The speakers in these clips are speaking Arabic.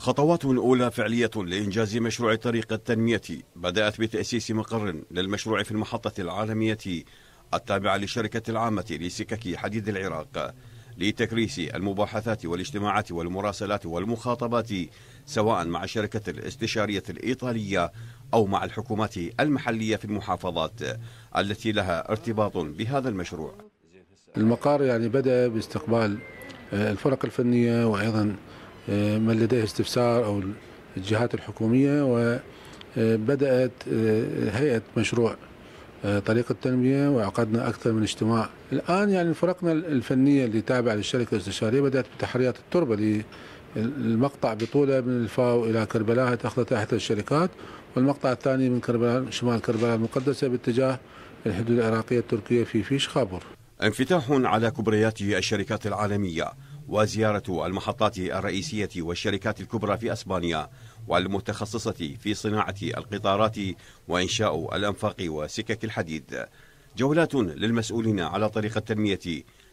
خطوات أولى فعلية لإنجاز مشروع طريق التنمية بدأت بتأسيس مقر للمشروع في المحطة العالمية التابعة للشركة العامة لسكك حديد العراق لتكريس المباحثات والاجتماعات والمراسلات والمخاطبات سواء مع الشركة الاستشارية الإيطالية أو مع الحكومات المحلية في المحافظات التي لها ارتباط بهذا المشروع المقار يعني بدأ باستقبال آه، الفرق الفنية وأيضا آه، من لديه استفسار أو الجهات الحكومية وبدأت آه، آه، هيئة مشروع طريق التنمية وعقدنا أكثر من اجتماع الآن يعني فرقنا الفنية اللي تابعة للشركة الاستشارية بدأت بتحريات التربة المقطع بطولة من الفاو إلى كربلاء أخذته احدى الشركات والمقطع الثاني من كربلاء شمال كربلاء المقدسة باتجاه الحدود العراقية التركية في فيش خابر انفتاح على كبريات الشركات العالمية وزيارة المحطات الرئيسية والشركات الكبرى في أسبانيا والمتخصصة في صناعة القطارات وإنشاء الأنفاق وسكك الحديد جولات للمسؤولين على طريق التنمية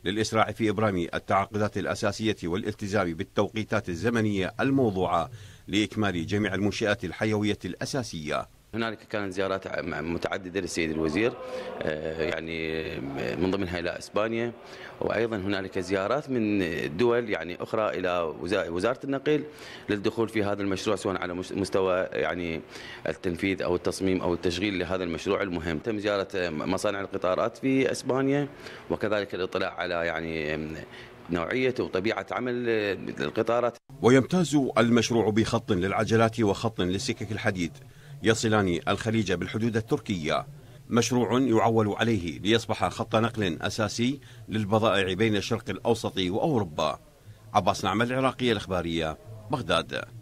للإسراع في إبرام التعاقدات الأساسية والالتزام بالتوقيتات الزمنية الموضوعة لإكمال جميع المنشآت الحيوية الأساسية هنالك كانت زيارات متعدده للسيد الوزير آه، يعني آه، من ضمنها الى اسبانيا وايضا هنالك زيارات من دول يعني اخرى الى وزاره النقل للدخول في هذا المشروع سواء على مستوى يعني التنفيذ او التصميم او التشغيل لهذا المشروع المهم تم زياره آه، مصانع القطارات في اسبانيا وكذلك الاطلاع على يعني نوعية وطبيعة عمل القطارات ويمتاز المشروع بخط للعجلات وخط لسكك الحديد يصلان الخليج بالحدود التركية مشروع يعول عليه ليصبح خط نقل أساسي للبضائع بين الشرق الأوسط وأوروبا عباس نعمة العراقية الإخبارية بغداد